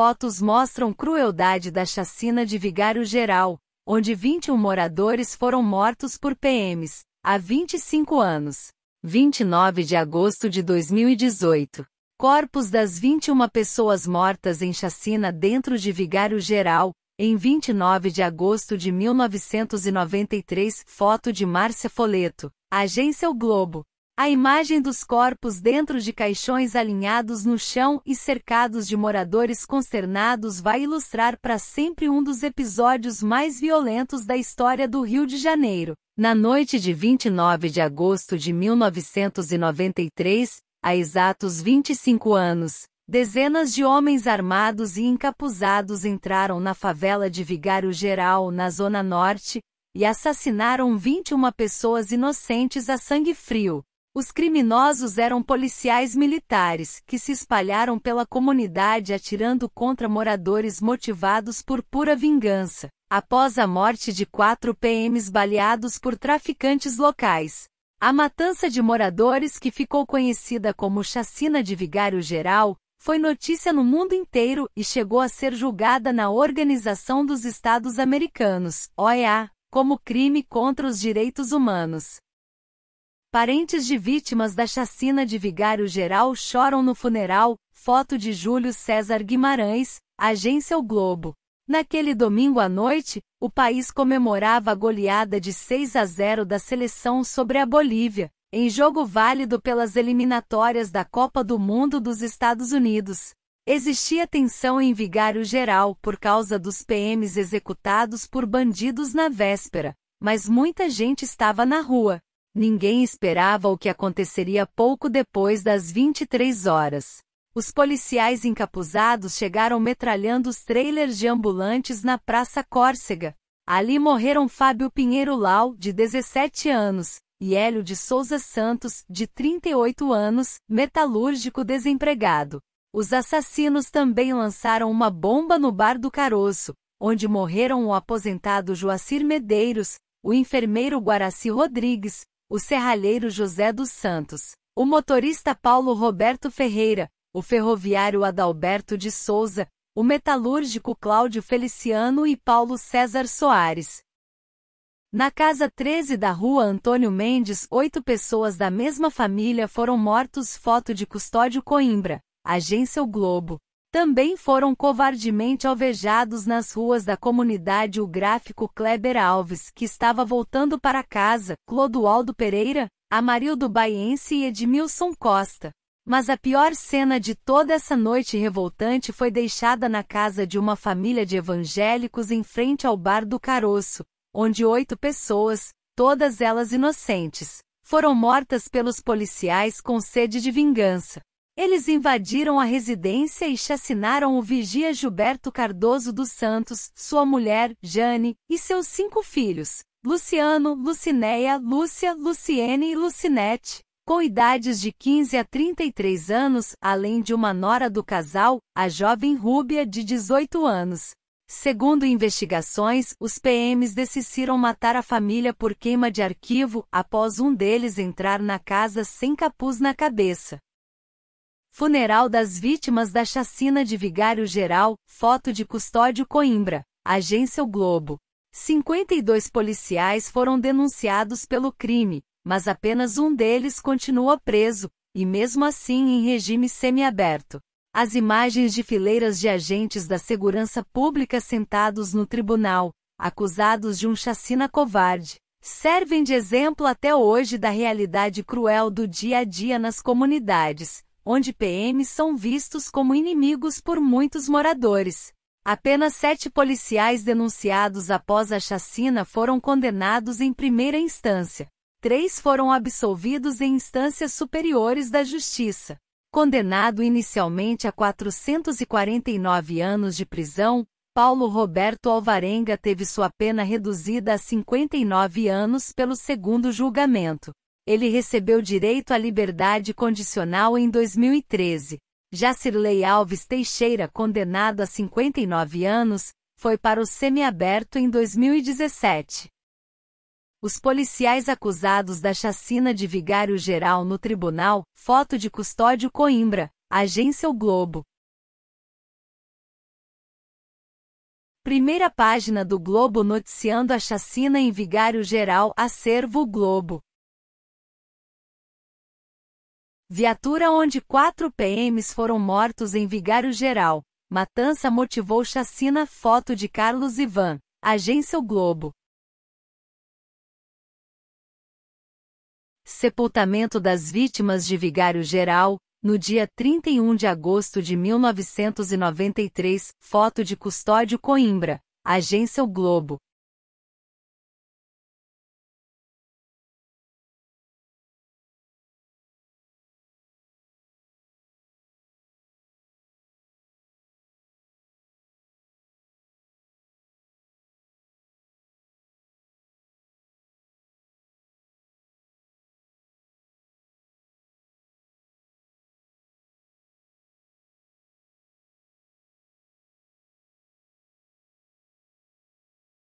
fotos mostram crueldade da chacina de Vigário Geral, onde 21 moradores foram mortos por PMs, há 25 anos. 29 de agosto de 2018. Corpos das 21 pessoas mortas em chacina dentro de Vigário Geral, em 29 de agosto de 1993. Foto de Márcia Foleto, Agência O Globo. A imagem dos corpos dentro de caixões alinhados no chão e cercados de moradores consternados vai ilustrar para sempre um dos episódios mais violentos da história do Rio de Janeiro. Na noite de 29 de agosto de 1993, há exatos 25 anos, dezenas de homens armados e encapuzados entraram na favela de Vigário Geral, na Zona Norte, e assassinaram 21 pessoas inocentes a sangue frio. Os criminosos eram policiais militares que se espalharam pela comunidade atirando contra moradores motivados por pura vingança, após a morte de quatro PMs baleados por traficantes locais. A matança de moradores, que ficou conhecida como Chacina de Vigário Geral, foi notícia no mundo inteiro e chegou a ser julgada na Organização dos Estados Americanos, OEA, como crime contra os direitos humanos. Parentes de vítimas da chacina de Vigário Geral choram no funeral, foto de Júlio César Guimarães, agência O Globo. Naquele domingo à noite, o país comemorava a goleada de 6 a 0 da seleção sobre a Bolívia, em jogo válido pelas eliminatórias da Copa do Mundo dos Estados Unidos. Existia tensão em vigário geral por causa dos PMs executados por bandidos na véspera, mas muita gente estava na rua. Ninguém esperava o que aconteceria pouco depois das 23 horas. Os policiais encapuzados chegaram metralhando os trailers de ambulantes na Praça Córcega. Ali morreram Fábio Pinheiro Lau, de 17 anos, e Hélio de Souza Santos, de 38 anos, metalúrgico desempregado. Os assassinos também lançaram uma bomba no Bar do Caroço, onde morreram o aposentado Joacir Medeiros, o enfermeiro Guaraci Rodrigues, o serralheiro José dos Santos, o motorista Paulo Roberto Ferreira, o ferroviário Adalberto de Souza, o metalúrgico Cláudio Feliciano e Paulo César Soares. Na casa 13 da rua Antônio Mendes, oito pessoas da mesma família foram mortos. Foto de Custódio Coimbra, Agência O Globo. Também foram covardemente alvejados nas ruas da comunidade o gráfico Kleber Alves, que estava voltando para casa, Clodoaldo Pereira, Amarildo Baiense e Edmilson Costa. Mas a pior cena de toda essa noite revoltante foi deixada na casa de uma família de evangélicos em frente ao Bar do Caroço, onde oito pessoas, todas elas inocentes, foram mortas pelos policiais com sede de vingança. Eles invadiram a residência e chacinaram o vigia Gilberto Cardoso dos Santos, sua mulher, Jane, e seus cinco filhos, Luciano, Lucinéia, Lúcia, Luciene e Lucinete, com idades de 15 a 33 anos, além de uma nora do casal, a jovem Rúbia, de 18 anos. Segundo investigações, os PMs decidiram matar a família por queima de arquivo após um deles entrar na casa sem capuz na cabeça. Funeral das vítimas da chacina de Vigário Geral, foto de Custódio Coimbra, Agência o Globo. 52 policiais foram denunciados pelo crime, mas apenas um deles continua preso, e mesmo assim em regime semiaberto. As imagens de fileiras de agentes da segurança pública sentados no tribunal, acusados de um chacina covarde, servem de exemplo até hoje da realidade cruel do dia a dia nas comunidades, onde PMs são vistos como inimigos por muitos moradores. Apenas sete policiais denunciados após a chacina foram condenados em primeira instância. Três foram absolvidos em instâncias superiores da justiça. Condenado inicialmente a 449 anos de prisão, Paulo Roberto Alvarenga teve sua pena reduzida a 59 anos pelo segundo julgamento ele recebeu direito à liberdade condicional em 2013. Jacirley Alves Teixeira, condenado a 59 anos, foi para o semiaberto em 2017. Os policiais acusados da chacina de vigário geral no tribunal, foto de Custódio Coimbra, agência O Globo. Primeira página do Globo noticiando a chacina em vigário geral, acervo Globo. Viatura onde quatro PMs foram mortos em Vigário Geral. Matança motivou chacina. Foto de Carlos Ivan. Agência o Globo. Sepultamento das vítimas de Vigário Geral, no dia 31 de agosto de 1993. Foto de Custódio Coimbra. Agência o Globo.